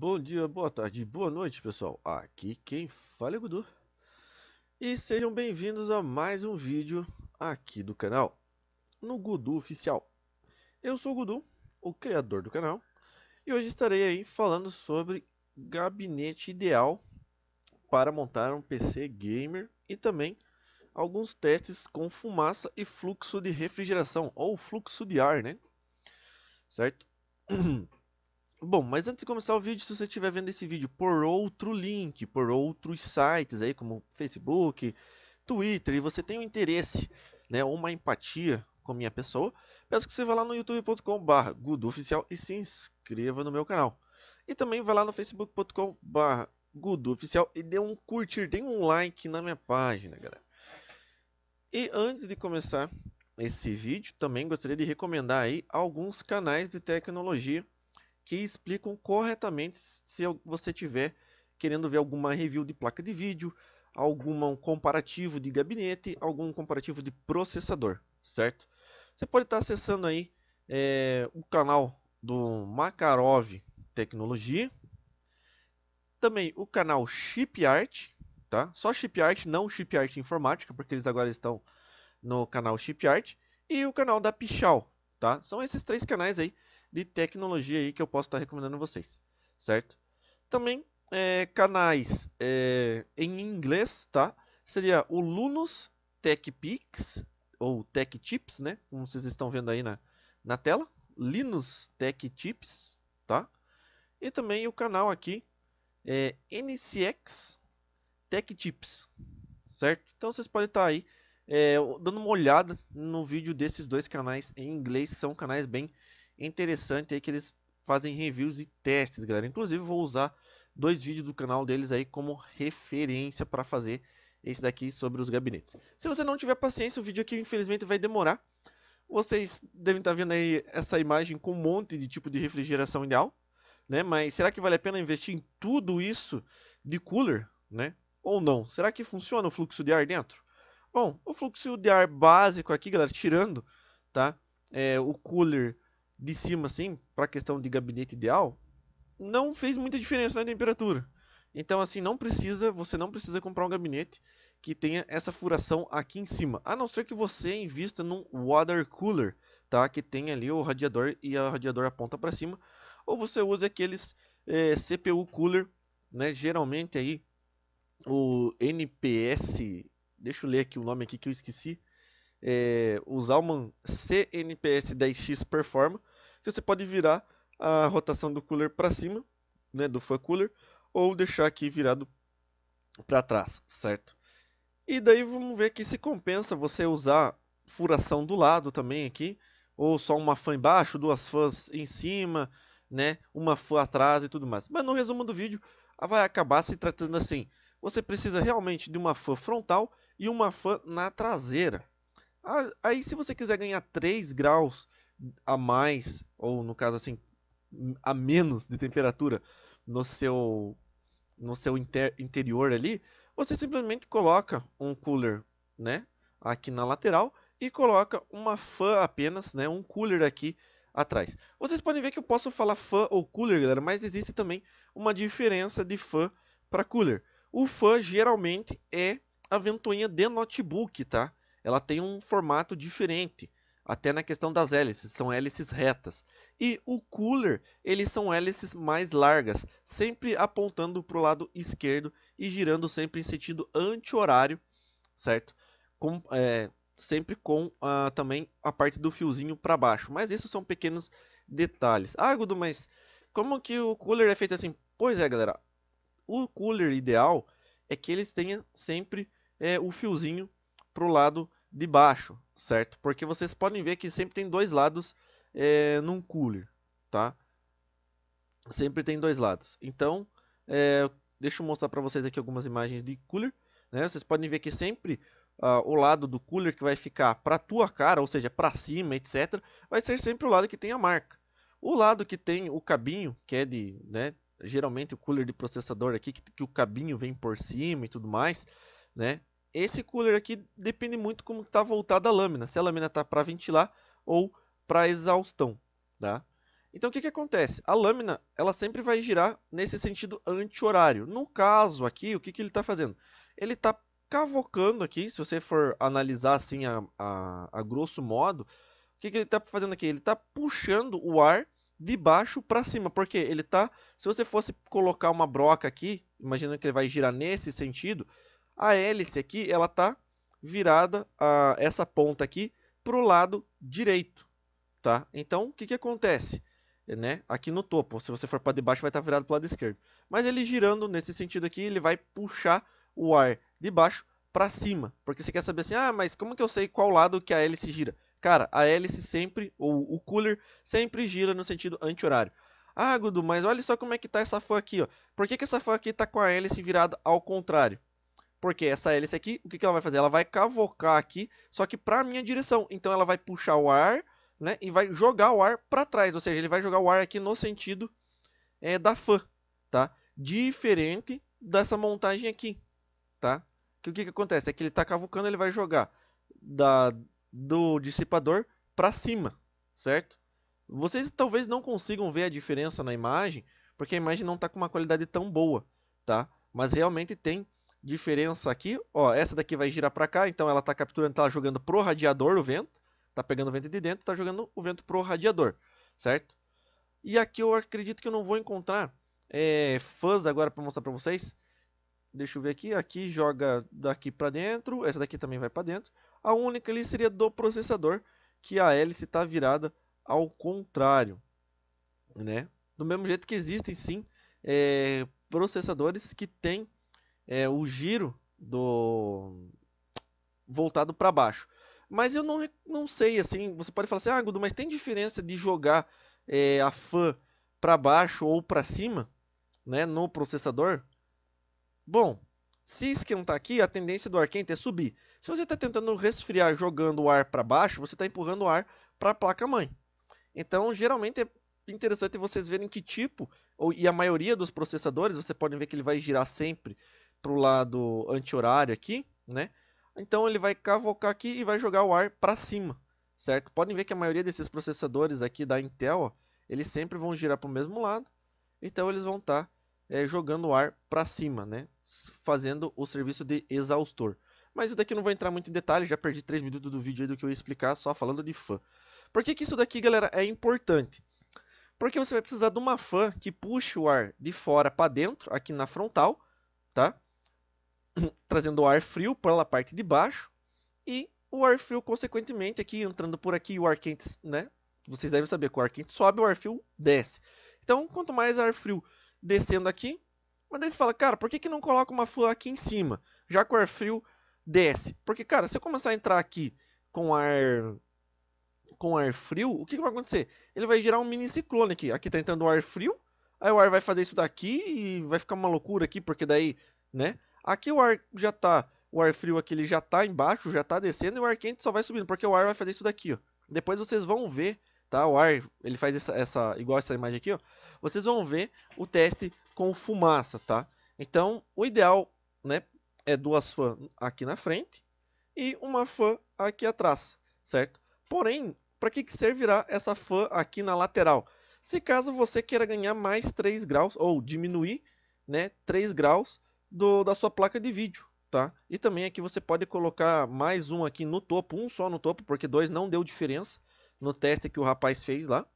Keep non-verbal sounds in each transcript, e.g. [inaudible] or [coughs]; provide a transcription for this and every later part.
Bom dia, boa tarde, boa noite, pessoal. Aqui quem fala é Gudu. E sejam bem-vindos a mais um vídeo aqui do canal, no Gudu Oficial. Eu sou o Gudu, o criador do canal, e hoje estarei aí falando sobre gabinete ideal para montar um PC gamer e também alguns testes com fumaça e fluxo de refrigeração ou fluxo de ar, né? Certo? [clears throat] Bom, mas antes de começar o vídeo, se você estiver vendo esse vídeo por outro link, por outros sites aí como Facebook, Twitter, e você tem um interesse, né, ou uma empatia com a minha pessoa, peço que você vá lá no youtube.com/barra oficial e se inscreva no meu canal. E também vá lá no facebook.com/barra oficial e dê um curtir, dê um like na minha página, galera. E antes de começar esse vídeo, também gostaria de recomendar aí alguns canais de tecnologia que explicam corretamente se você tiver querendo ver alguma review de placa de vídeo, algum comparativo de gabinete, algum comparativo de processador, certo? Você pode estar acessando aí é, o canal do Makarov Tecnologia, também o canal Chip Art, tá? Só Chip Art, não Chip Art Informática, porque eles agora estão no canal Chip Art e o canal da Pichal, tá? São esses três canais aí de tecnologia aí que eu posso estar tá recomendando a vocês, certo? Também é, canais é, em inglês, tá? Seria o Lunos Tech Pix ou Tech Tips, né? Como vocês estão vendo aí na, na tela, Linus Tech Tips, tá? E também o canal aqui é NCX Tech Tips, certo? Então vocês podem estar tá aí é, dando uma olhada no vídeo desses dois canais em inglês, são canais bem é interessante aí que eles fazem reviews e testes, galera. Inclusive vou usar dois vídeos do canal deles aí como referência para fazer esse daqui sobre os gabinetes. Se você não tiver paciência, o vídeo aqui infelizmente vai demorar. Vocês devem estar tá vendo aí essa imagem com um monte de tipo de refrigeração ideal, né? Mas será que vale a pena investir em tudo isso de cooler, né? Ou não? Será que funciona o fluxo de ar dentro? Bom, o fluxo de ar básico aqui, galera, tirando, tá? É, o cooler de cima assim, para a questão de gabinete ideal, não fez muita diferença na temperatura. Então assim, não precisa, você não precisa comprar um gabinete que tenha essa furação aqui em cima, a não ser que você invista num water cooler, tá? Que tem ali o radiador e o radiador aponta para cima, ou você use aqueles é, eh, CPU cooler, né? Geralmente aí o NPS, deixa eu ler aqui o nome aqui que eu esqueci, é, o Zalman CNPS 10X Performa, que você pode virar a rotação do cooler para cima, né, do fan cooler, ou deixar aqui virado para trás, certo? E daí vamos ver aqui se compensa você usar furação do lado também aqui, ou só uma fã embaixo, duas fãs em cima, né, uma fã atrás e tudo mais. Mas no resumo do vídeo, vai acabar se tratando assim. Você precisa realmente de uma fã frontal e uma fã na traseira. Ah, aí se você quiser ganhar 3 graus a mais, ou no caso assim, a menos de temperatura no seu no seu inter, interior ali, você simplesmente coloca um cooler, né, aqui na lateral e coloca uma fan apenas, né, um cooler aqui atrás. Vocês podem ver que eu posso falar fan ou cooler, galera, mas existe também uma diferença de fan para cooler. O fan geralmente é a ventoinha de notebook, tá? Ela tem um formato diferente até na questão das hélices, são hélices retas. E o cooler, eles são hélices mais largas, sempre apontando para o lado esquerdo e girando sempre em sentido anti-horário, certo? Com, é, sempre com uh, também a parte do fiozinho para baixo. Mas isso são pequenos detalhes. Ah, Gudu, mas como que o cooler é feito assim? Pois é, galera. O cooler ideal é que eles tenham sempre é, o fiozinho para o lado de baixo, certo? Porque vocês podem ver que sempre tem dois lados é, num cooler, tá? Sempre tem dois lados. Então, é, deixa eu mostrar para vocês aqui algumas imagens de cooler. Né? Vocês podem ver que sempre uh, o lado do cooler que vai ficar para tua cara, ou seja, para cima, etc., vai ser sempre o lado que tem a marca. O lado que tem o cabinho, que é de, né, geralmente o cooler de processador aqui, que, que o cabinho vem por cima e tudo mais, né? Esse cooler aqui depende muito como está voltada a lâmina, se a lâmina está para ventilar ou para exaustão, tá? Então o que, que acontece? A lâmina ela sempre vai girar nesse sentido anti-horário. No caso aqui, o que, que ele está fazendo? Ele está cavocando aqui, se você for analisar assim a, a, a grosso modo, o que, que ele está fazendo aqui? Ele está puxando o ar de baixo para cima, porque ele está. Se você fosse colocar uma broca aqui, imaginando que ele vai girar nesse sentido, a hélice aqui ela está virada, a, essa ponta aqui, para o lado direito. Tá? Então, o que, que acontece? É, né? Aqui no topo, se você for para debaixo, vai estar tá virado para o lado esquerdo. Mas ele girando nesse sentido aqui, ele vai puxar o ar de baixo para cima. Porque você quer saber assim, ah, mas como que eu sei qual lado que a hélice gira? Cara, a hélice sempre, ou o cooler, sempre gira no sentido anti-horário. Ah, Gudu, mas olha só como é que tá essa fan aqui, ó. Por que, que essa fan aqui tá com a hélice virada ao contrário? Porque essa hélice aqui, o que, que ela vai fazer? Ela vai cavocar aqui, só que para a minha direção. Então ela vai puxar o ar né, e vai jogar o ar para trás. Ou seja, ele vai jogar o ar aqui no sentido é, da fan Tá? Diferente dessa montagem aqui. Tá? Que o que, que acontece? É que ele está cavocando, ele vai jogar da, do dissipador para cima. Certo? Vocês talvez não consigam ver a diferença na imagem, porque a imagem não está com uma qualidade tão boa. Tá? Mas realmente tem diferença aqui, ó, essa daqui vai girar para cá, então ela está capturando, está jogando pro radiador o vento, está pegando o vento de dentro, está jogando o vento pro radiador, certo? E aqui eu acredito que eu não vou encontrar é, fãs agora para mostrar para vocês. Deixa eu ver aqui, aqui joga daqui para dentro, essa daqui também vai para dentro. A única ali seria do processador, que a hélice está virada ao contrário, né? Do mesmo jeito que existem sim é, processadores que têm é, o giro do voltado para baixo. Mas eu não, não sei, assim, você pode falar assim, ah, Gudo, mas tem diferença de jogar é, a fan para baixo ou para cima, né, no processador? Bom, se esquentar aqui, a tendência do ar quente é subir. Se você está tentando resfriar jogando o ar para baixo, você está empurrando o ar para a placa-mãe. Então, geralmente é interessante vocês verem que tipo, ou, e a maioria dos processadores, você pode ver que ele vai girar sempre para o lado anti-horário aqui, né? Então ele vai cavocar aqui e vai jogar o ar para cima, certo? Podem ver que a maioria desses processadores aqui da Intel, ó, eles sempre vão girar para o mesmo lado, então eles vão estar tá, é, jogando o ar para cima, né? Fazendo o serviço de exaustor. Mas isso daqui não vou entrar muito em detalhe, já perdi 3 minutos do vídeo do que eu ia explicar só falando de fã. Por que, que isso daqui, galera, é importante? Porque você vai precisar de uma fã que puxe o ar de fora para dentro, aqui na frontal, tá? [coughs] trazendo ar frio pela parte de baixo e o ar frio, consequentemente, aqui entrando por aqui, o ar quente, né? Vocês devem saber que o ar quente sobe, o ar frio desce. Então, quanto mais ar frio descendo aqui, mas daí você fala, cara, por que, que não coloca uma fan aqui em cima? Já que o ar frio desce. Porque, cara, se eu começar a entrar aqui com ar com ar frio, o que, que vai acontecer? Ele vai gerar um mini ciclone aqui. Aqui está entrando o ar frio, aí o ar vai fazer isso daqui e vai ficar uma loucura aqui, porque daí, né? Aqui o ar já tá, o ar frio aqui ele já tá embaixo, já tá descendo e o ar quente só vai subindo, porque o ar vai fazer isso daqui, ó. Depois vocês vão ver, tá? O ar, ele faz essa, essa igual essa imagem aqui, ó. Vocês vão ver o teste com fumaça, tá? Então, o ideal, né, é duas fãs aqui na frente e uma fã aqui atrás, certo? Porém, para que, que servirá essa fã aqui na lateral? Se caso você queira ganhar mais 3 graus ou diminuir né, 3 graus do, da sua placa de vídeo, tá? E também aqui você pode colocar mais um aqui no topo, um só no topo, porque dois não deu diferença no teste que o rapaz fez lá,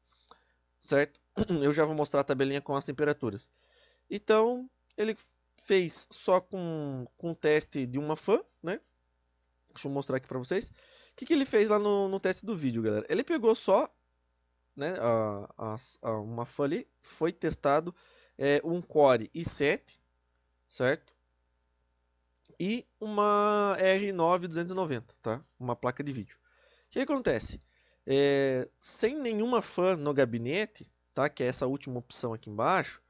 certo? [clears throat] Eu já vou mostrar a tabelinha com as temperaturas. Então, ele fez só com, com teste de uma fã, né? Deixa eu mostrar aqui para vocês. O que, que ele fez lá no, no teste do vídeo, galera? Ele pegou só né, a, a, a uma fã ali, foi testado é, um Core i7 certo? E uma R9290, tá? Uma placa de vídeo. O que acontece? É, sem nenhuma fã no gabinete, tá? Que é essa última opção aqui embaixo,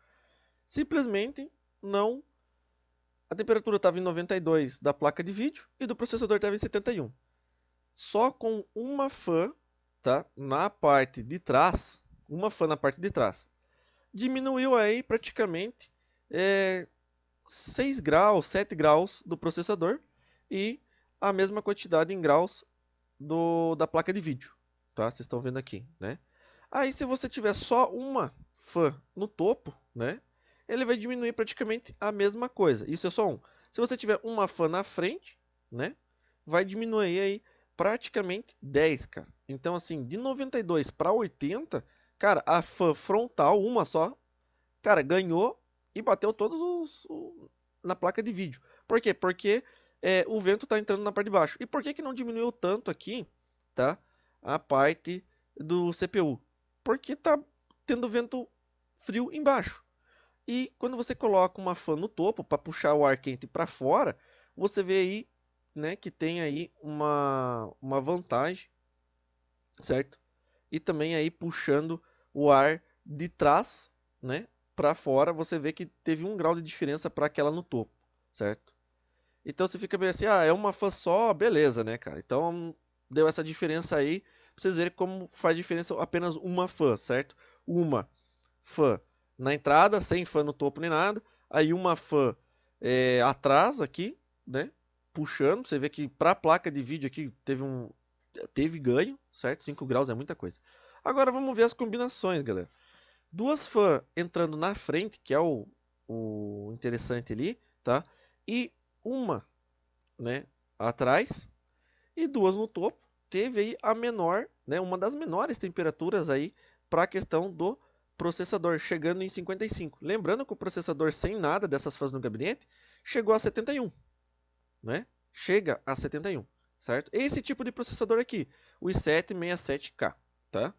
simplesmente não. A temperatura estava em 92 da placa de vídeo e do processador estava em 71. Só com uma fã, tá? Na parte de trás, uma fã na parte de trás, diminuiu aí praticamente é, 6 graus, 7 graus do processador e a mesma quantidade em graus do, da placa de vídeo, tá? Vocês estão vendo aqui, né? Aí se você tiver só uma fã no topo, né? Ele vai diminuir praticamente a mesma coisa. Isso é só um. Se você tiver uma fã na frente, né? Vai diminuir aí praticamente 10, cara. Então assim, de 92 para 80, cara, a fã frontal, uma só, cara, ganhou e bateu todos os. O, na placa de vídeo. Por quê? Porque é, o vento está entrando na parte de baixo. E por que, que não diminuiu tanto aqui, tá? A parte do CPU? Porque está tendo vento frio embaixo. E quando você coloca uma fan no topo para puxar o ar quente para fora, você vê aí, né, que tem aí uma, uma vantagem, certo? E também aí puxando o ar de trás, né, para fora, você vê que teve um grau de diferença para aquela no topo, certo? Então você fica bem assim, ah, é uma fã só, beleza, né, cara? Então deu essa diferença aí, pra vocês verem como faz diferença apenas uma fã, certo? Uma fã na entrada, sem fã no topo nem nada, aí uma fã é, atrás aqui, né? Puxando, você vê que para a placa de vídeo aqui teve um teve ganho, certo? 5 graus é muita coisa. Agora vamos ver as combinações, galera. Duas fãs entrando na frente, que é o, o interessante ali, tá? E uma, né, atrás e duas no topo. Teve aí a menor, né, uma das menores temperaturas aí para a questão do processador, chegando em 55. Lembrando que o processador sem nada dessas fãs no gabinete chegou a 71, né? Chega a 71, certo? Esse tipo de processador aqui, o i7 67K, tá?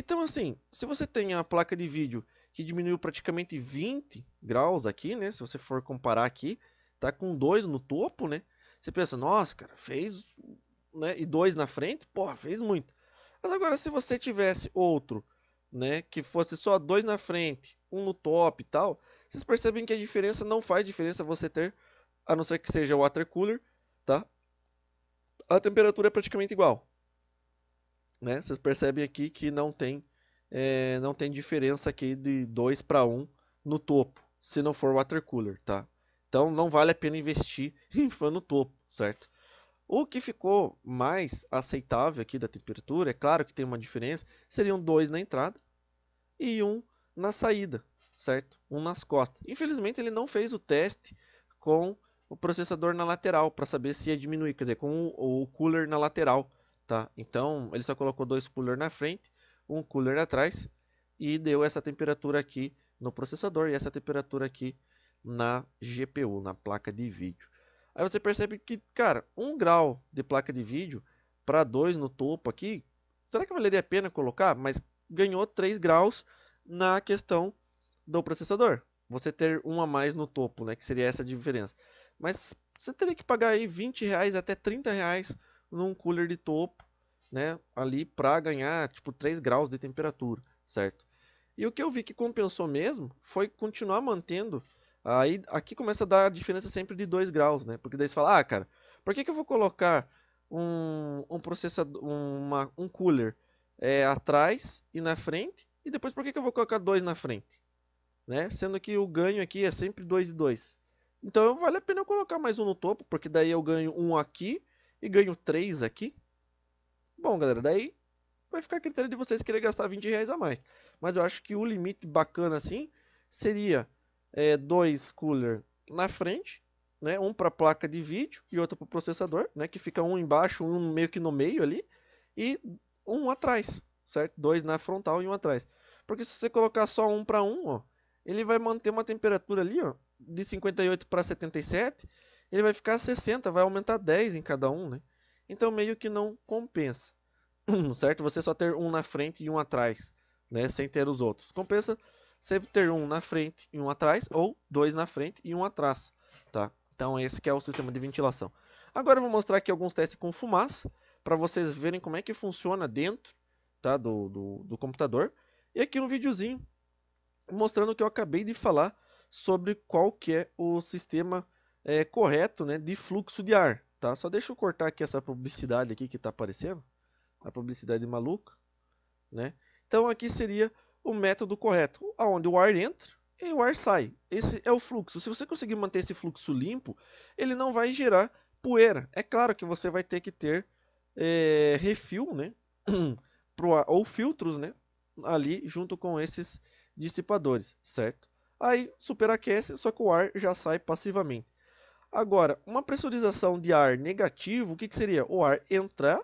Então, assim, se você tem a placa de vídeo que diminuiu praticamente 20 graus aqui, né? Se você for comparar aqui, tá com 2 no topo, né? Você pensa, nossa, cara, fez, né? E 2 na frente, porra, fez muito. Mas agora, se você tivesse outro, né? Que fosse só 2 na frente, 1 um no top e tal, vocês percebem que a diferença não faz diferença você ter, a não ser que seja water cooler, tá? A temperatura é praticamente igual. Né? Vocês percebem aqui que não tem, é, não tem diferença aqui de 2 para 1 no topo, se não for water cooler, tá? Então não vale a pena investir [laughs] em fã no topo, certo? O que ficou mais aceitável aqui da temperatura, é claro que tem uma diferença, seriam dois na entrada e um na saída, certo? Um nas costas. Infelizmente ele não fez o teste com o processador na lateral para saber se ia diminuir, quer dizer, com o cooler na lateral Tá? Então ele só colocou dois cooler na frente, um cooler atrás e deu essa temperatura aqui no processador e essa temperatura aqui na GPU, na placa de vídeo. Aí você percebe que, cara, um grau de placa de vídeo para dois no topo aqui, será que valeria a pena colocar? Mas ganhou 3 graus na questão do processador. Você ter uma a mais no topo, né? Que seria essa diferença. Mas você teria que pagar aí 20 reais até 30 reais num cooler de topo, né, ali para ganhar tipo 3 graus de temperatura, certo? E o que eu vi que compensou mesmo foi continuar mantendo. Aí aqui começa a dar a diferença sempre de 2 graus, né? Porque daí você fala, ah, cara, por que, que eu vou colocar um, um processador, uma, um cooler é, atrás e na frente? E depois por que, que eu vou colocar dois na frente? Né? Sendo que o ganho aqui é sempre 2 e 2. Então vale a pena eu colocar mais um no topo, porque daí eu ganho um aqui e ganho 3 aqui. Bom, galera, daí vai ficar a critério de vocês querer gastar 20 reais a mais. Mas eu acho que o limite bacana assim seria é, dois cooler na frente, né? um para placa de vídeo e outro para o processador, né? que fica um embaixo, um meio que no meio ali, e um atrás, certo? Dois na frontal e um atrás. Porque se você colocar só um para um, ó, ele vai manter uma temperatura ali ó, de 58 para 77 ele vai ficar 60, vai aumentar 10 em cada um, né? Então meio que não compensa, [clears throat] certo? Você só ter um na frente e um atrás, né? Sem ter os outros. Compensa sempre ter um na frente e um atrás, ou dois na frente e um atrás, tá? Então esse que é o sistema de ventilação. Agora eu vou mostrar aqui alguns testes com fumaça, para vocês verem como é que funciona dentro tá? do, do, do computador. E aqui um videozinho mostrando o que eu acabei de falar sobre qual que é o sistema é, correto né, de fluxo de ar. Tá? Só deixa eu cortar aqui essa publicidade aqui que está aparecendo. A publicidade maluca. Né? Então aqui seria o método correto, onde o ar entra e o ar sai. Esse é o fluxo. Se você conseguir manter esse fluxo limpo, ele não vai gerar poeira. É claro que você vai ter que ter é, refil, né? [clears throat] ou filtros, né? Ali junto com esses dissipadores, certo? Aí superaquece, só que o ar já sai passivamente. Agora, uma pressurização de ar negativo, o que, que seria? O ar entrar,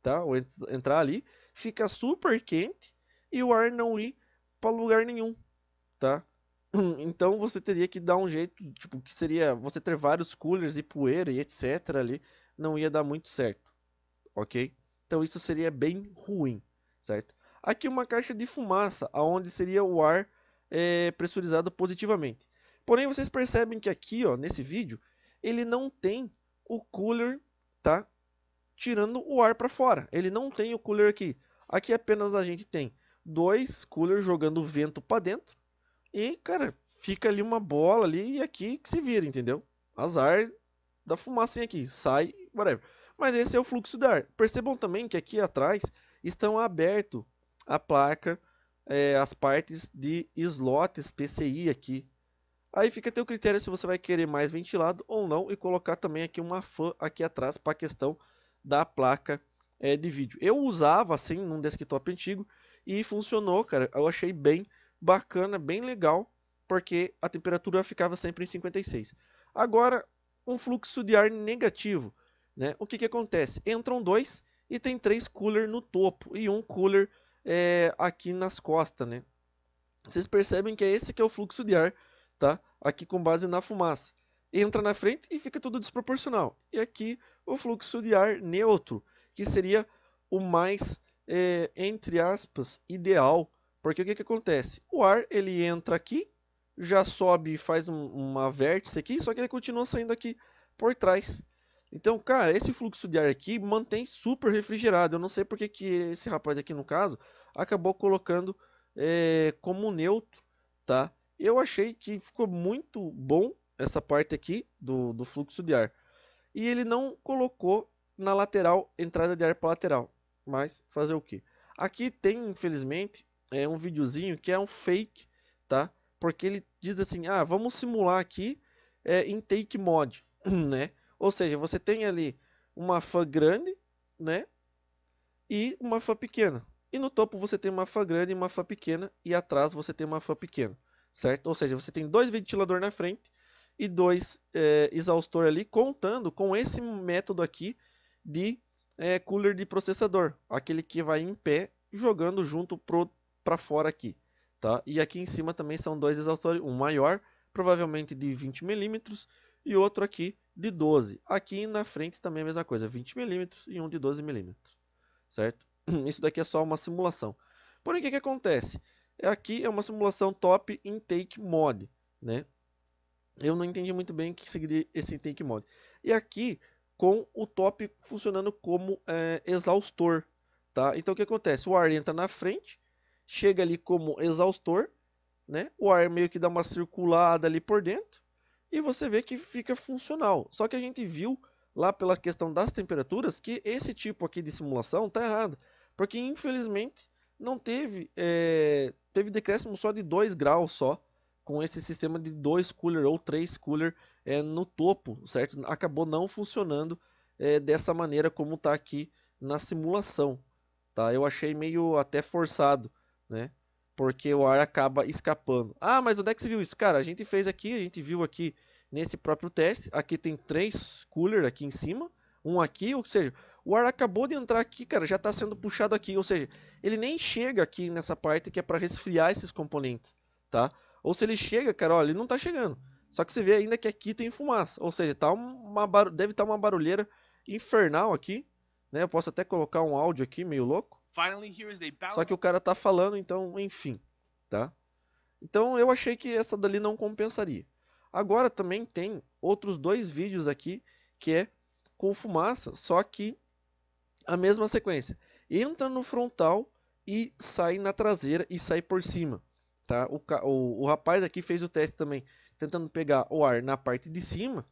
tá? Ou ent entrar ali, fica super quente e o ar não ir para lugar nenhum, tá? [clears throat] Então você teria que dar um jeito, tipo, que seria você ter vários coolers e poeira e etc ali, não ia dar muito certo, ok? Então isso seria bem ruim, certo? Aqui uma caixa de fumaça, aonde seria o ar é, pressurizado positivamente. Porém, vocês percebem que aqui, ó, nesse vídeo, ele não tem o cooler, tá? Tirando o ar para fora. Ele não tem o cooler aqui. Aqui apenas a gente tem dois coolers jogando vento para dentro. E, cara, fica ali uma bola ali e aqui que se vira, entendeu? Azar da fumacinha aqui, sai, whatever. Mas esse é o fluxo de ar. Percebam também que aqui atrás estão aberto a placa, é, as partes de slots PCI aqui, Aí fica a teu critério se você vai querer mais ventilado ou não e colocar também aqui uma fan aqui atrás para a questão da placa é, de vídeo. Eu usava assim num desktop antigo e funcionou, cara. Eu achei bem bacana, bem legal, porque a temperatura ficava sempre em 56. Agora, um fluxo de ar negativo, né? O que que acontece? Entram dois e tem três cooler no topo e um cooler é, aqui nas costas, né? Vocês percebem que é esse que é o fluxo de ar tá? Aqui com base na fumaça. Entra na frente e fica tudo desproporcional. E aqui o fluxo de ar neutro, que seria o mais, é, entre aspas, ideal. Porque o que, que acontece? O ar ele entra aqui, já sobe e faz um, uma vértice aqui, só que ele continua saindo aqui por trás. Então, cara, esse fluxo de ar aqui mantém super refrigerado. Eu não sei porque que esse rapaz aqui, no caso, acabou colocando é, como neutro, tá? eu achei que ficou muito bom essa parte aqui do, do fluxo de ar. E ele não colocou na lateral, entrada de ar para lateral. Mas fazer o que? Aqui tem, infelizmente, é um videozinho que é um fake, tá? Porque ele diz assim, ah, vamos simular aqui é, em take mod, [clears throat] né? Ou seja, você tem ali uma fã grande, né? E uma fã pequena. E no topo você tem uma fã grande e uma fã pequena. E atrás você tem uma fã pequena certo? Ou seja, você tem dois ventiladores na frente e dois é, exaustor ali, contando com esse método aqui de é, cooler de processador, aquele que vai em pé jogando junto para fora aqui, tá? E aqui em cima também são dois exaustores, um maior, provavelmente de 20 milímetros, e outro aqui de 12. Aqui na frente também é a mesma coisa, 20 milímetros e um de 12 milímetros, certo? [clears throat] Isso daqui é só uma simulação. Porém, o que, que acontece? Aqui é uma simulação top intake mod, né? Eu não entendi muito bem o que seria esse intake mod. E aqui com o top funcionando como é, exaustor, tá? Então o que acontece? O ar entra na frente, chega ali como exaustor, né? O ar meio que dá uma circulada ali por dentro e você vê que fica funcional. Só que a gente viu lá pela questão das temperaturas que esse tipo aqui de simulação está errado, porque infelizmente não teve é, teve decréscimo só de 2 graus só com esse sistema de dois cooler ou três cooler é, no topo, certo? Acabou não funcionando é, dessa maneira como está aqui na simulação, tá? Eu achei meio até forçado, né? Porque o ar acaba escapando. Ah, mas onde é que você viu isso? Cara, a gente fez aqui, a gente viu aqui nesse próprio teste. Aqui tem três cooler aqui em cima, um aqui, ou seja, o ar acabou de entrar aqui, cara, já está sendo puxado aqui, ou seja, ele nem chega aqui nessa parte que é para resfriar esses componentes, tá? Ou se ele chega, cara, olha, ele não está chegando. Só que você vê ainda que aqui tem fumaça, ou seja, tá uma bar... deve estar tá uma barulheira infernal aqui, né? Eu posso até colocar um áudio aqui meio louco. Só que o cara tá falando, então, enfim, tá? Então eu achei que essa dali não compensaria. Agora também tem outros dois vídeos aqui que é com fumaça, só que a mesma sequência. Entra no frontal e sai na traseira e sai por cima. Tá? O, o, o rapaz aqui fez o teste também, tentando pegar o ar na parte de cima,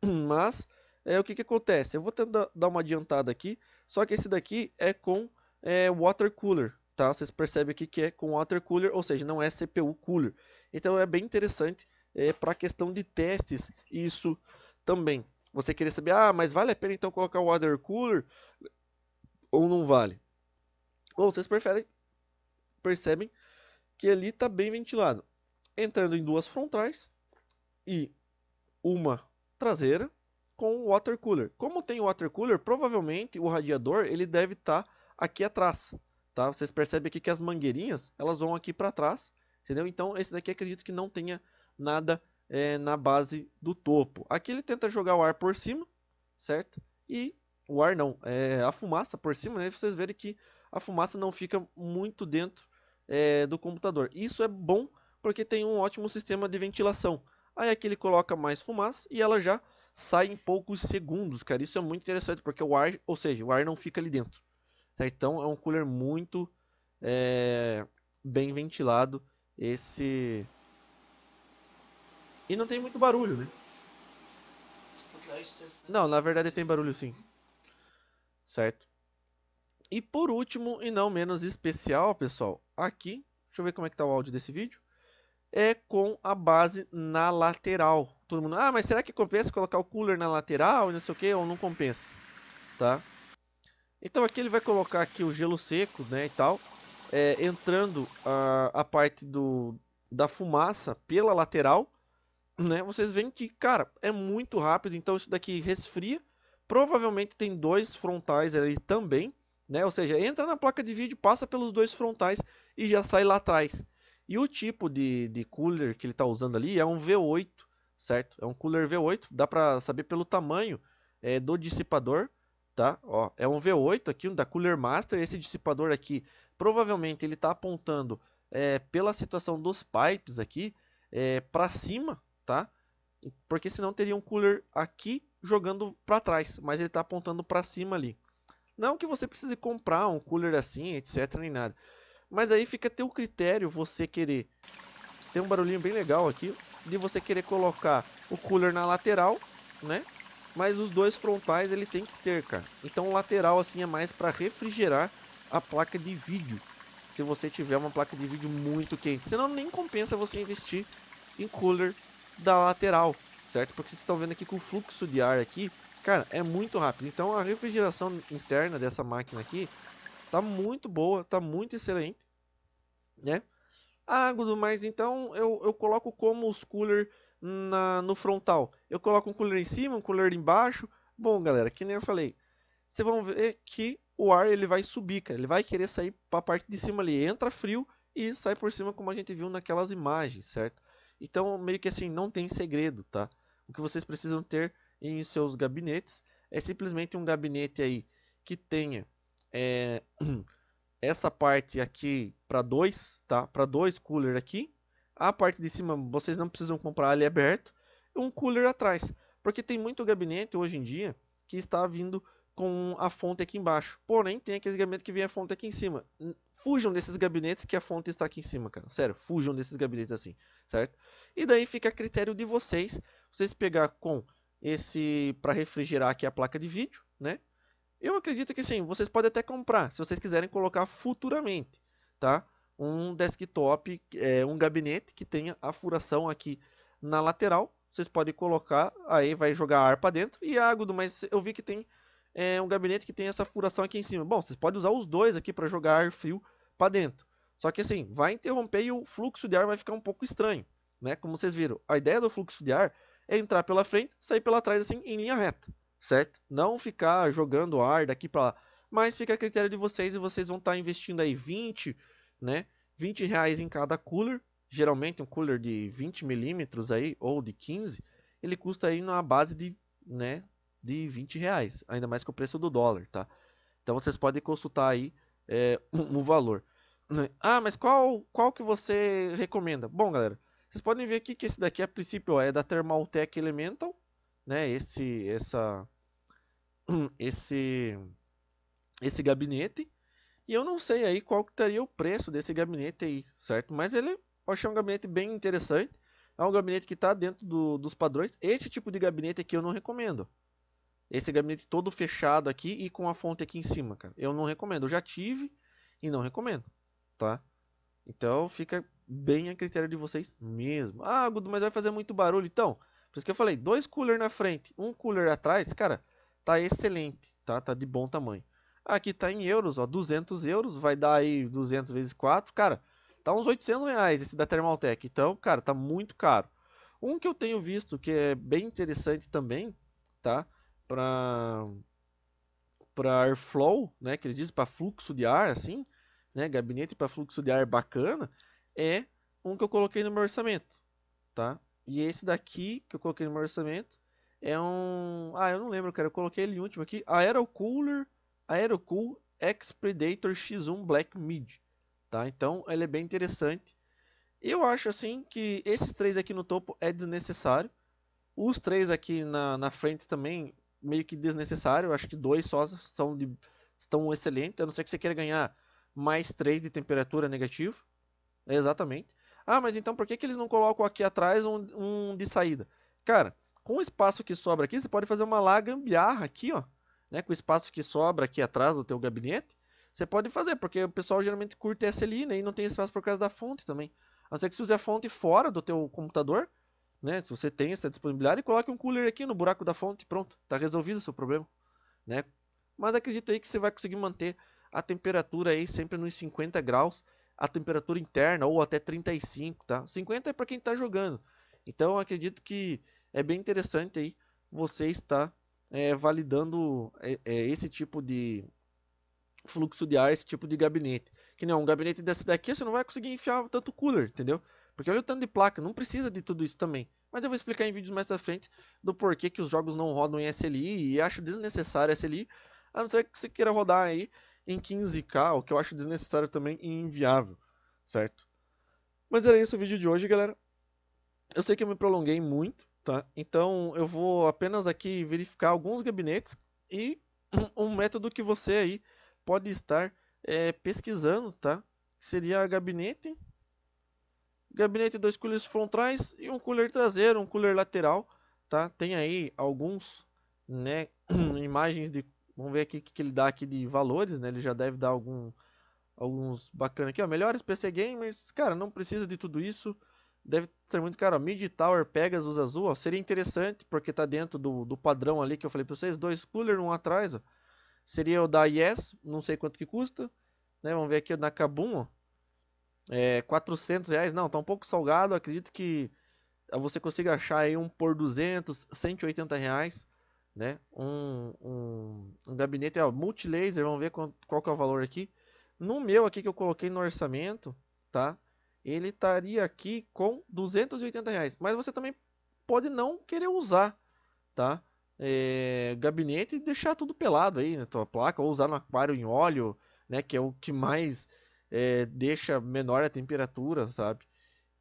[clears throat] mas é, o que, que acontece? Eu vou tentar dar uma adiantada aqui, só que esse daqui é com é, water cooler, tá? Vocês percebem aqui que é com water cooler, ou seja, não é CPU cooler. Então é bem interessante é, para a questão de testes isso também. Você querer saber, ah, mas vale a pena então colocar o water cooler? ou não vale? Ou vocês preferem, percebem que ali está bem ventilado, entrando em duas frontais e uma traseira com o water cooler. Como tem o water cooler, provavelmente o radiador ele deve estar tá aqui atrás, tá? Vocês percebem aqui que as mangueirinhas elas vão aqui para trás, entendeu? Então esse daqui acredito que não tenha nada é, na base do topo. Aqui ele tenta jogar o ar por cima, certo? E o ar não, é a fumaça por cima, né? Vocês verem que a fumaça não fica muito dentro é, do computador. Isso é bom porque tem um ótimo sistema de ventilação. Aí aqui ele coloca mais fumaça e ela já sai em poucos segundos, cara. Isso é muito interessante porque o ar, ou seja, o ar não fica ali dentro. Certo? Então é um cooler muito é, bem ventilado esse e não tem muito barulho, né? Não, na verdade tem barulho sim certo? E por último, e não menos especial, pessoal, aqui, deixa eu ver como é que tá o áudio desse vídeo, é com a base na lateral. Todo mundo, ah, mas será que compensa colocar o cooler na lateral e não sei o que, ou não compensa, tá? Então aqui ele vai colocar aqui o gelo seco, né, e tal, é, entrando a, a parte do, da fumaça pela lateral, né, vocês veem que, cara, é muito rápido, então isso daqui resfria, Provavelmente tem dois frontais ali também, né? Ou seja, entra na placa de vídeo, passa pelos dois frontais e já sai lá atrás. E o tipo de, de cooler que ele está usando ali é um V8, certo? É um cooler V8, dá para saber pelo tamanho é, do dissipador, tá? Ó, é um V8 aqui, um da Cooler Master. Esse dissipador aqui, provavelmente ele está apontando é, pela situação dos pipes aqui é, para cima, tá? Porque senão teria um cooler aqui jogando para trás, mas ele está apontando para cima ali. Não que você precise comprar um cooler assim, etc, nem nada. Mas aí fica teu critério você querer... Tem um barulhinho bem legal aqui, de você querer colocar o cooler na lateral, né? Mas os dois frontais ele tem que ter, cara. Então o lateral assim é mais para refrigerar a placa de vídeo. Se você tiver uma placa de vídeo muito quente, senão nem compensa você investir em cooler da lateral, certo? Porque vocês estão vendo aqui que o fluxo de ar aqui, cara, é muito rápido. Então a refrigeração interna dessa máquina aqui tá muito boa, tá muito excelente, né? A ah, água do mais, então eu, eu coloco como os cooler na, no frontal. Eu coloco um cooler em cima, um cooler embaixo. Bom, galera, que nem eu falei, vocês vão ver que o ar ele vai subir, cara. Ele vai querer sair para a parte de cima ali. Entra frio e sai por cima, como a gente viu naquelas imagens, certo? Então, meio que assim, não tem segredo, tá? O que vocês precisam ter em seus gabinetes é simplesmente um gabinete aí que tenha é, [clears throat] essa parte aqui para dois, tá? Para dois cooler aqui. A parte de cima vocês não precisam comprar ele aberto, um cooler atrás, porque tem muito gabinete hoje em dia que está vindo com a fonte aqui embaixo. Porém, tem aqueles gabinetes que vem a fonte aqui em cima. Fujam desses gabinetes que a fonte está aqui em cima, cara. Sério, fujam desses gabinetes assim, certo? E daí fica a critério de vocês, vocês pegar com esse para refrigerar aqui a placa de vídeo, né? Eu acredito que sim, vocês podem até comprar, se vocês quiserem colocar futuramente, tá? Um desktop, é, um gabinete que tenha a furação aqui na lateral, vocês podem colocar, aí vai jogar ar para dentro e agudo. mas eu vi que tem é, um gabinete que tem essa furação aqui em cima. Bom, vocês podem usar os dois aqui para jogar ar frio para dentro. Só que assim, vai interromper e o fluxo de ar vai ficar um pouco estranho. Né? Como vocês viram, a ideia do fluxo de ar é entrar pela frente, sair pela trás assim em linha reta, certo? Não ficar jogando ar daqui para lá. Mas fica a critério de vocês e vocês vão estar tá investindo aí 20, né? 20 reais em cada cooler. Geralmente um cooler de 20 milímetros aí ou de 15, ele custa aí na base de, né, de 20 reais, ainda mais com o preço do dólar, tá? Então vocês podem consultar aí é, o [coughs] valor. Ah, mas qual, qual que você recomenda? Bom, galera, vocês podem ver aqui que esse daqui a princípio ó, é da Thermaltech Elemental, né? Esse, essa, [coughs] esse, esse gabinete. E eu não sei aí qual que estaria o preço desse gabinete aí, certo? Mas ele eu achei um gabinete bem interessante. É um gabinete que está dentro do, dos padrões. Este tipo de gabinete aqui eu não recomendo. Esse gabinete todo fechado aqui e com a fonte aqui em cima, cara. Eu não recomendo. Eu já tive e não recomendo, tá? Então fica bem a critério de vocês mesmo. Ah, Gudo, mas vai fazer muito barulho. Então, por isso que eu falei, dois cooler na frente, um cooler atrás, cara, tá excelente, tá? Tá de bom tamanho. Aqui tá em euros, ó, 200 euros, vai dar aí 200 vezes 4, cara, tá uns 800 reais esse da Thermaltech, Então, cara, tá muito caro. Um que eu tenho visto que é bem interessante também, tá? para para airflow, né, que eles dizem para fluxo de ar, assim, né, gabinete para fluxo de ar bacana, é um que eu coloquei no meu orçamento, tá? E esse daqui que eu coloquei no meu orçamento é um, ah, eu não lembro, cara, eu coloquei ele último aqui, Aerocooler, Aerocool X Predator X1 Black Mid, tá? Então, ele é bem interessante. Eu acho assim que esses três aqui no topo é desnecessário. Os três aqui na, na frente também meio que desnecessário. Acho que dois só são de, estão excelentes, a não ser que você queira ganhar mais três de temperatura negativa. É exatamente. Ah, mas então por que, que eles não colocam aqui atrás um, um, de saída? Cara, com o espaço que sobra aqui, você pode fazer uma laga gambiarra aqui, ó. Né, com o espaço que sobra aqui atrás do teu gabinete, você pode fazer, porque o pessoal geralmente curte SLI linha e não tem espaço por causa da fonte também. A não ser que você use a fonte fora do teu computador, né? Se você tem essa disponibilidade, coloque um cooler aqui no buraco da fonte, pronto, está resolvido o seu problema. Né? Mas acredito aí que você vai conseguir manter a temperatura aí sempre nos 50 graus, a temperatura interna ou até 35, tá? 50 é para quem está jogando. Então acredito que é bem interessante aí você estar é, validando é, é, esse tipo de fluxo de ar, esse tipo de gabinete. Que não, um gabinete desse daqui você não vai conseguir enfiar tanto cooler, entendeu? Porque olha o tanto de placa, não precisa de tudo isso também. Mas eu vou explicar em vídeos mais à frente do porquê que os jogos não rodam em SLI e acho desnecessário SLI, a não ser que você queira rodar aí em 15K, o que eu acho desnecessário também e inviável, certo? Mas era isso o vídeo de hoje, galera. Eu sei que eu me prolonguei muito, tá? Então eu vou apenas aqui verificar alguns gabinetes e um, método que você aí pode estar é, pesquisando, tá? Seria gabinete Gabinete dois coolers frontais e um cooler traseiro, um cooler lateral, tá? Tem aí alguns, né, [clears throat] imagens de Vamos ver aqui o que ele dá aqui de valores, né? Ele já deve dar algum, alguns bacana aqui, ó. Melhores PC Gamers, cara, não precisa de tudo isso. Deve ser muito caro, ó. Mid Tower Pegasus azul, ó. Seria interessante, porque tá dentro do, do padrão ali que eu falei pra vocês. Dois cooler, um atrás, ó. Seria o da Yes, não sei quanto que custa. Né? Vamos ver aqui da Kabum, ó é, 400 reais, não, tá um pouco salgado, acredito que você consiga achar aí um por 200, 180 reais, né? Um, um, um gabinete ó, multilaser, vamos ver qual, qual que é o valor aqui. No meu aqui que eu coloquei no orçamento, tá? Ele estaria aqui com 280 reais, mas você também pode não querer usar, tá? É, gabinete e deixar tudo pelado aí na tua placa, ou usar no aquário em óleo, né? Que é o que mais é, deixa menor a temperatura, sabe?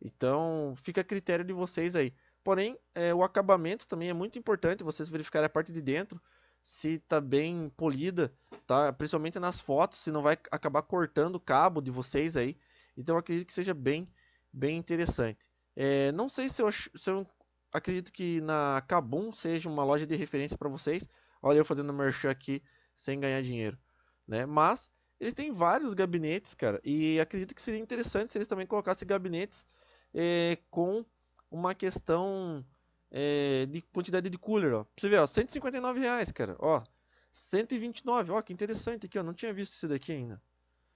Então fica a critério de vocês aí. Porém, é, o acabamento também é muito importante vocês verificarem a parte de dentro se tá bem polida, tá? Principalmente nas fotos, se não vai acabar cortando o cabo de vocês aí. Então acredito que seja bem, bem interessante. É, não sei se eu, se eu acredito que na Kabum seja uma loja de referência para vocês. Olha eu fazendo merchan aqui sem ganhar dinheiro, né? Mas eles têm vários gabinetes, cara, e acredito que seria interessante se eles também colocassem gabinetes é, com uma questão é, de quantidade de cooler, ó. você vê, ó, 159 reais, cara, ó. 129, ó, que interessante aqui, ó, não tinha visto esse daqui ainda.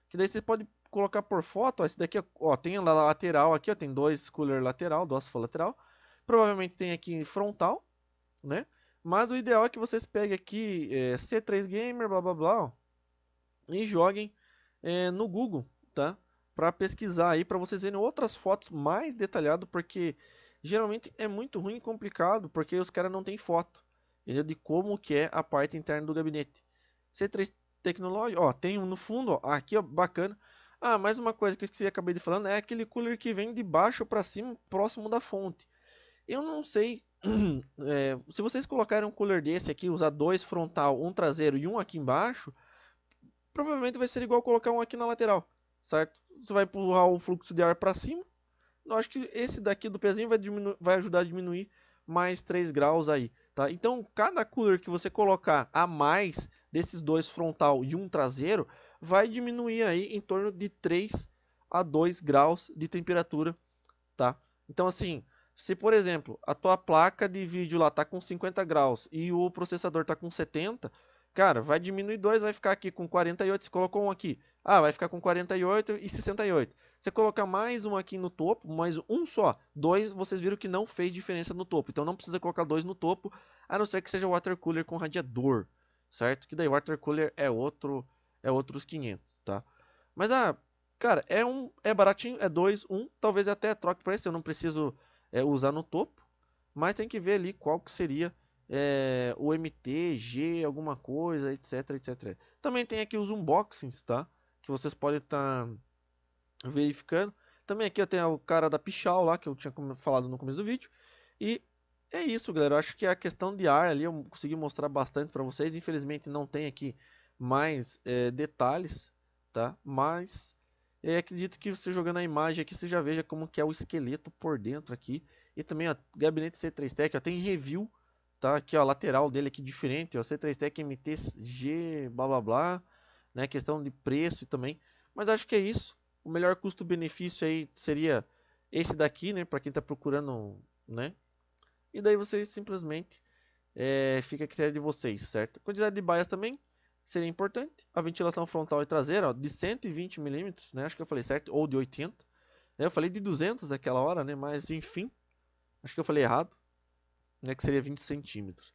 Que daí você pode colocar por foto, ó, esse daqui, ó, tem lá lateral aqui, ó, tem dois cooler lateral, duas folhas lateral. Provavelmente tem aqui frontal, né? Mas o ideal é que vocês peguem aqui é, C3 Gamer, blá blá blá, ó e joguem é, no Google, tá? Para pesquisar aí, para vocês verem outras fotos mais detalhado, porque geralmente é muito ruim e complicado, porque os caras não têm foto de como que é a parte interna do gabinete. C3 Tecnológico, ó, tem um no fundo, ó, aqui, ó, bacana. Ah, mais uma coisa que eu esqueci, acabei de falar, é aquele cooler que vem de baixo para cima, próximo da fonte. Eu não sei [clears throat] é, se vocês colocarem um cooler desse aqui, usar dois frontal, um traseiro e um aqui embaixo, provavelmente vai ser igual colocar um aqui na lateral, certo? Você vai empurrar o fluxo de ar para cima. Eu acho que esse daqui do pezinho vai, vai ajudar a diminuir mais 3 graus aí, tá? Então, cada cooler que você colocar a mais desses dois frontal e um traseiro, vai diminuir aí em torno de 3 a 2 graus de temperatura, tá? Então, assim, se por exemplo, a tua placa de vídeo lá tá com 50 graus e o processador tá com 70, Cara, vai diminuir 2, vai ficar aqui com 48. Você colocou um aqui. Ah, vai ficar com 48 e 68. Você colocar mais um aqui no topo, mais um só. Dois, vocês viram que não fez diferença no topo. Então não precisa colocar dois no topo, a não ser que seja water cooler com radiador. Certo? Que daí water cooler é outro é outros 500, tá? Mas ah, cara, é um é baratinho, é dois, um, talvez até troque para esse, eu não preciso é, usar no topo, mas tem que ver ali qual que seria é, o MTG, alguma coisa, etc, etc. Também tem aqui os unboxings, tá? Que vocês podem estar tá verificando. Também aqui eu tenho o cara da Pichal lá, que eu tinha falado no começo do vídeo. E é isso, galera. Eu acho que a questão de ar ali eu consegui mostrar bastante para vocês. Infelizmente não tem aqui mais é, detalhes, tá? Mas é, acredito que você jogando a imagem aqui, você já veja como que é o esqueleto por dentro aqui. E também, ó, gabinete C3 Tech, ó, tem review tá? Aqui, ó, lateral dele aqui diferente, ó, C3Tech MTG, blá blá blá, né? Questão de preço também. Mas acho que é isso. O melhor custo-benefício aí seria esse daqui, né? Para quem está procurando, né? E daí vocês simplesmente é, fica a critério de vocês, certo? Quantidade de baias também seria importante. A ventilação frontal e traseira, ó, de 120 mm, né? Acho que eu falei certo, ou de 80. Né, eu falei de 200 naquela hora, né? Mas enfim, acho que eu falei errado né, que seria 20 centímetros.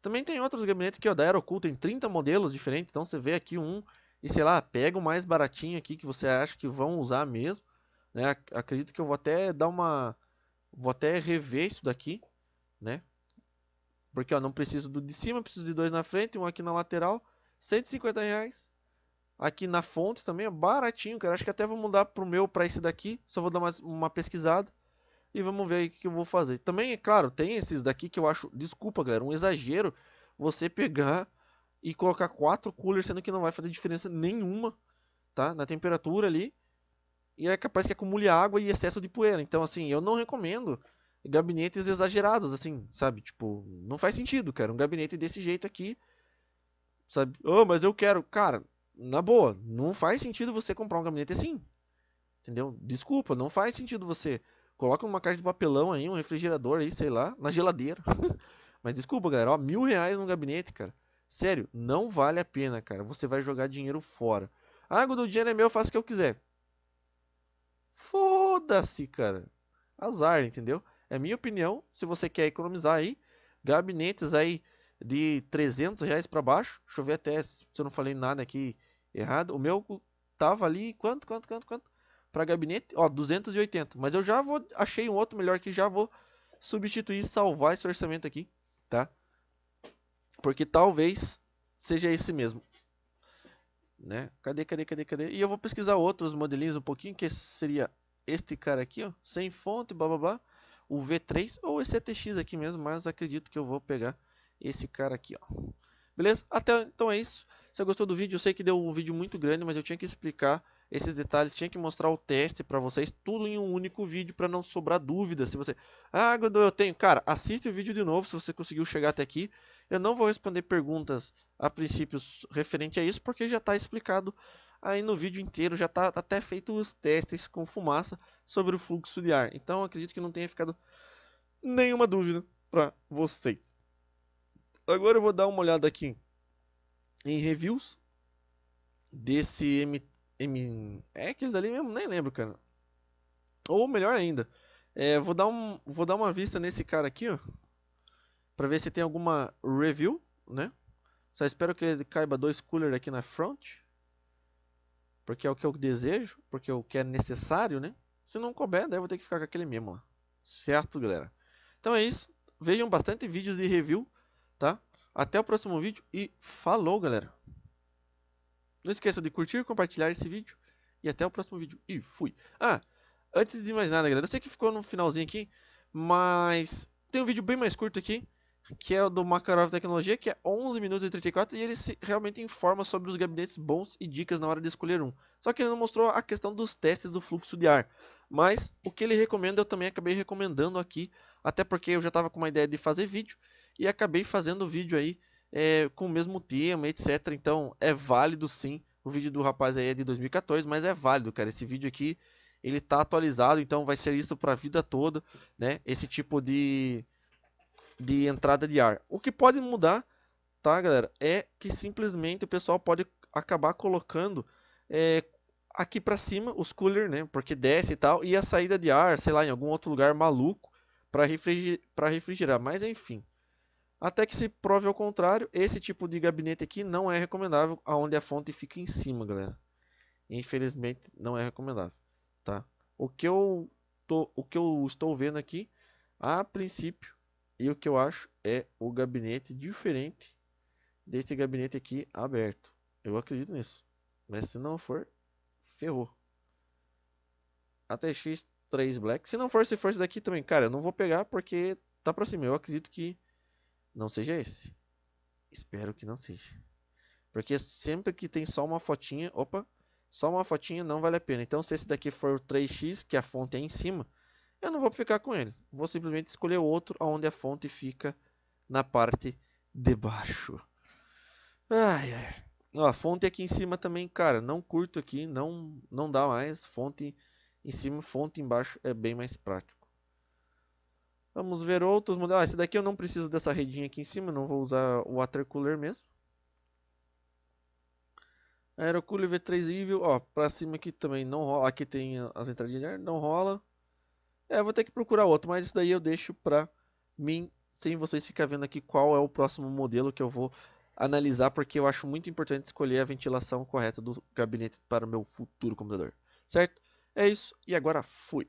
Também tem outros gabinetes que o Daero oculta em 30 modelos diferentes, então você vê aqui um e sei lá, pega o mais baratinho aqui que você acha que vão usar mesmo. Né? Acredito que eu vou até dar uma. Vou até rever isso daqui, né? Porque ó, não preciso do de cima, preciso de dois na frente, um aqui na lateral, 150 reais. Aqui na fonte também é baratinho, cara. Acho que até vou mudar pro meu para esse daqui. Só vou dar uma, uma pesquisada. E vamos ver o que eu vou fazer. Também, é claro, tem esses daqui que eu acho, desculpa galera, um exagero você pegar e colocar quatro coolers, sendo que não vai fazer diferença nenhuma, tá? Na temperatura ali. E é capaz que acumule água e excesso de poeira. Então, assim, eu não recomendo gabinetes exagerados, assim, sabe? Tipo, não faz sentido, cara. Um gabinete desse jeito aqui, sabe? Oh, mas eu quero. Cara, na boa, não faz sentido você comprar um gabinete assim. Entendeu? Desculpa, não faz sentido você Coloca uma caixa de papelão aí, um refrigerador aí, sei lá, na geladeira. [laughs] Mas desculpa, galera, ó, mil reais no gabinete, cara. Sério, não vale a pena, cara. Você vai jogar dinheiro fora. Água do dinheiro é meu, eu faço o que eu quiser. Foda-se, cara. Azar, entendeu? É minha opinião. Se você quer economizar aí, gabinetes aí de 300 reais para baixo. Deixa eu ver até se eu não falei nada aqui errado. O meu tava ali, quanto, quanto, quanto, quanto? para gabinete, ó, 280. Mas eu já vou, achei um outro melhor que já vou substituir, salvar esse orçamento aqui, tá? Porque talvez seja esse mesmo, né? Cadê, cadê, cadê, cadê? E eu vou pesquisar outros modelinhos um pouquinho, que seria este cara aqui, ó, sem fonte, blá, blá, blá. O V3 ou esse ETX aqui mesmo, mas acredito que eu vou pegar esse cara aqui, ó. Beleza? Até então é isso. Se você gostou do vídeo, eu sei que deu um vídeo muito grande, mas eu tinha que explicar esses detalhes, tinha que mostrar o teste para vocês, tudo em um único vídeo para não sobrar dúvida. Se você, ah, Godô, eu tenho, cara, assiste o vídeo de novo se você conseguiu chegar até aqui. Eu não vou responder perguntas a princípios referente a isso, porque já está explicado aí no vídeo inteiro, já está até feito os testes com fumaça sobre o fluxo de ar. Então acredito que não tenha ficado nenhuma dúvida para vocês. Agora eu vou dar uma olhada aqui em reviews desse MT. M... É aquele dali mesmo? Nem lembro, cara. Ou melhor ainda, é, vou, dar um, vou dar uma vista nesse cara aqui, ó. Pra ver se tem alguma review, né? Só espero que ele caiba dois cooler aqui na front. Porque é o que eu desejo, porque é o que é necessário, né? Se não couber, daí eu vou ter que ficar com aquele mesmo lá. Certo, galera? Então é isso. Vejam bastante vídeos de review, tá? Até o próximo vídeo e falou, galera! Não esqueça de curtir, e compartilhar esse vídeo. E até o próximo vídeo. E fui. Ah, antes de mais nada, galera. Eu sei que ficou no finalzinho aqui. Mas tem um vídeo bem mais curto aqui. Que é o do Makarov Tecnologia. Que é 11 minutos e 34. E ele se realmente informa sobre os gabinetes bons e dicas na hora de escolher um. Só que ele não mostrou a questão dos testes do fluxo de ar. Mas o que ele recomenda eu também acabei recomendando aqui. Até porque eu já estava com uma ideia de fazer vídeo. E acabei fazendo o vídeo aí é, com o mesmo tema, etc. Então é válido sim. O vídeo do rapaz aí é de 2014, mas é válido, cara. Esse vídeo aqui ele tá atualizado, então vai ser isso para a vida toda, né? Esse tipo de de entrada de ar. O que pode mudar, tá, galera? É que simplesmente o pessoal pode acabar colocando é, aqui para cima os cooler, né? Porque desce e tal, e a saída de ar, sei lá, em algum outro lugar maluco para refrigerar, refrigerar. Mas enfim, até que se prove ao contrário, esse tipo de gabinete aqui não é recomendável, aonde a fonte fica em cima, galera. Infelizmente não é recomendável, tá? O que eu tô, o que eu estou vendo aqui, a princípio, e o que eu acho é o gabinete diferente desse gabinete aqui aberto. Eu acredito nisso. Mas se não for, ferrou. Até X3 Black. Se não for, se for esse daqui também, cara, eu não vou pegar porque tá pra cima. Eu acredito que não seja esse. Espero que não seja. Porque sempre que tem só uma fotinha, opa, só uma fotinha não vale a pena. Então se esse daqui for o 3x, que a fonte é em cima, eu não vou ficar com ele. Vou simplesmente escolher outro onde a fonte fica na parte de baixo. Ai, ai. Ó, a fonte aqui em cima também, cara, não curto aqui, não, não dá mais. Fonte em cima, fonte embaixo é bem mais prático. Vamos ver outros modelos. Ah, esse daqui eu não preciso dessa redinha aqui em cima, não vou usar o watercooler mesmo. Aerocooler V3 Evil, ó, pra cima aqui também não rola. Aqui tem as entradas de ar, não rola. É, vou ter que procurar outro, mas isso daí eu deixo pra mim, sem vocês ficar vendo aqui qual é o próximo modelo que eu vou analisar, porque eu acho muito importante escolher a ventilação correta do gabinete para o meu futuro computador, certo? É isso, e agora fui!